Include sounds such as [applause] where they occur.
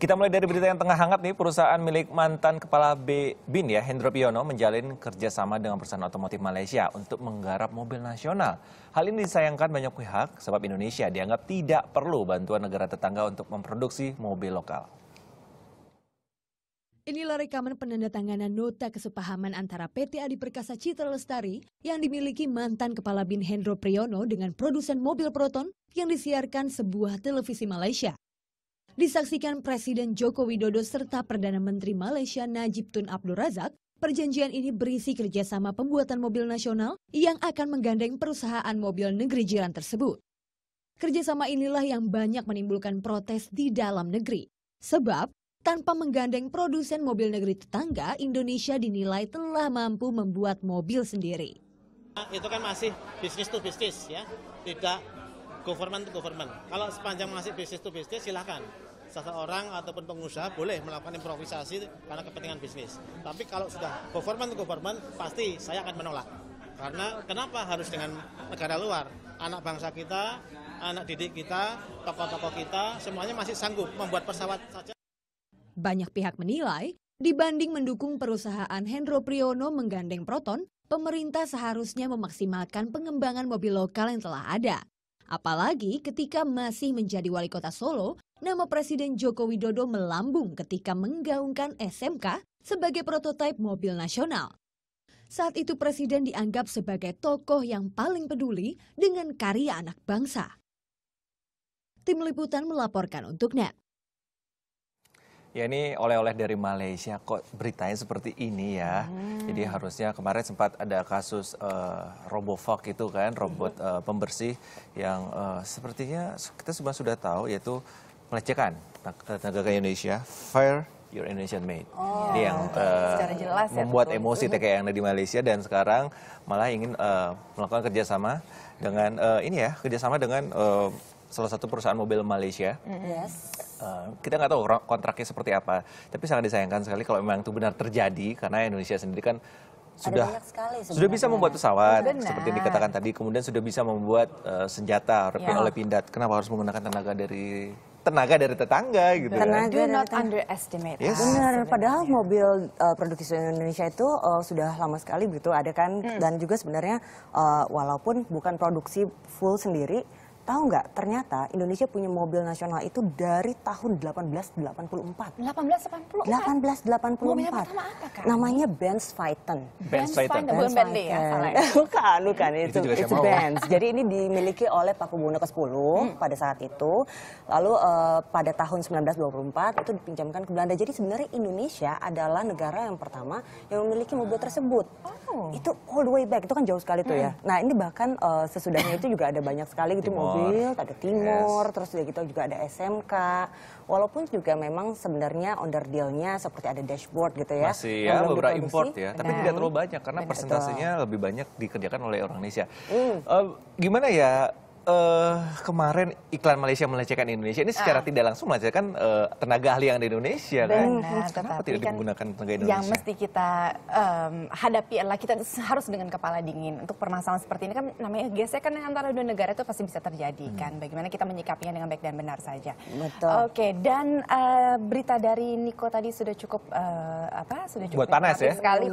Kita mulai dari berita yang tengah hangat nih, perusahaan milik mantan kepala B BIN ya, Hendro Piono menjalin kerjasama dengan perusahaan otomotif Malaysia untuk menggarap mobil nasional. Hal ini disayangkan banyak pihak sebab Indonesia dianggap tidak perlu bantuan negara tetangga untuk memproduksi mobil lokal. Inilah rekaman penandatanganan nota kesepahaman antara PT Adi Perkasa Citra Lestari yang dimiliki mantan Kepala BIN Hendro Priyono dengan produsen mobil Proton yang disiarkan sebuah televisi Malaysia. Disaksikan Presiden Joko Widodo serta Perdana Menteri Malaysia Najib Tun Abdul Razak, perjanjian ini berisi kerjasama pembuatan mobil nasional yang akan menggandeng perusahaan mobil negeri jiran tersebut. Kerjasama inilah yang banyak menimbulkan protes di dalam negeri. Sebab, tanpa menggandeng produsen mobil negeri tetangga, Indonesia dinilai telah mampu membuat mobil sendiri. Itu kan masih bisnis to bisnis ya, tidak government to government. Kalau sepanjang masih bisnis to bisnis silahkan. Seseorang ataupun pengusaha boleh melakukan improvisasi karena kepentingan bisnis. Tapi kalau sudah government to government, pasti saya akan menolak. Karena kenapa harus dengan negara luar? Anak bangsa kita, anak didik kita, tokoh-tokoh kita, semuanya masih sanggup membuat pesawat saja. Banyak pihak menilai, dibanding mendukung perusahaan Hendro Priyono menggandeng Proton, pemerintah seharusnya memaksimalkan pengembangan mobil lokal yang telah ada. Apalagi ketika masih menjadi wali kota Solo, nama Presiden Joko Widodo melambung ketika menggaungkan SMK sebagai prototipe mobil nasional. Saat itu Presiden dianggap sebagai tokoh yang paling peduli dengan karya anak bangsa. Tim Liputan melaporkan untuk NET. Ya ini oleh-oleh dari Malaysia kok beritanya seperti ini ya. Hmm. Jadi harusnya kemarin sempat ada kasus uh, eh, Robofog itu kan robot uh, pembersih yang uh, sepertinya kita semua sudah tahu yaitu melecehkan tenaga Indonesia, fire your Indonesian made. Oh, Ini yang uh, jelas ya, membuat betul. emosi [laughs] TKN di Malaysia dan sekarang malah ingin uh, melakukan kerjasama dengan uh, ini ya kerjasama dengan uh, salah satu perusahaan mobil Malaysia. Yes. Uh, kita nggak tahu kontraknya seperti apa, tapi sangat disayangkan sekali kalau memang itu benar terjadi karena Indonesia sendiri kan sudah sudah bisa membuat pesawat Benar. seperti yang dikatakan tadi kemudian sudah bisa membuat uh, senjata ya. oleh pindad kenapa harus menggunakan tenaga dari tenaga dari tetangga gitu tenaga kan. Do not underestimate. Yes. Benar, padahal mobil uh, produksi Indonesia itu uh, sudah lama sekali begitu ada kan hmm. dan juga sebenarnya uh, walaupun bukan produksi full sendiri Tahu nggak, ternyata Indonesia punya mobil nasional itu dari tahun 1884. 1884? 1884. Mobilnya pertama apa, Kak? Namanya Benz Phaeton. Benz Phaeton, bukan Bentley ya? ya. [laughs] Bukan, bukan. Itu, itu it's Benz. Jadi ini dimiliki oleh Paku Buwono ke-10 hmm. pada saat itu. Lalu uh, pada tahun 1924 itu dipinjamkan ke Belanda. Jadi sebenarnya Indonesia adalah negara yang pertama yang memiliki mobil tersebut. Oh. Itu all the way back, itu kan jauh sekali tuh ya. hmm. ya. Nah ini bahkan uh, sesudahnya itu juga ada banyak sekali gitu mobil Build, ada Timur, yes. terus juga kita juga ada SMK. Walaupun juga memang sebenarnya onderdilnya seperti ada dashboard gitu ya. Masih ya beberapa import ya, tapi tidak nah. terlalu banyak karena Benar, persentasenya betul. lebih banyak dikerjakan oleh orang Indonesia. Mm. Uh, gimana ya uh, kemarin iklan Malaysia melecehkan Indonesia ini secara uh. tidak langsung melecehkan uh, tenaga ahli yang ada di Indonesia Benar, kan? Benar, Kenapa tidak kan tenaga Indonesia? Yang mesti kita um, hadapi adalah kita harus dengan kepala dingin untuk permasalahan seperti ini kan namanya gesekan antara dua negara itu pasti bisa terjadi hmm. kan? Bagaimana kita menyikapinya dengan baik dan benar saja. Betul. Oke, okay, dan uh, berita dari Niko tadi sudah cukup uh, apa? Sudah cukup buat panas ya? Sekali.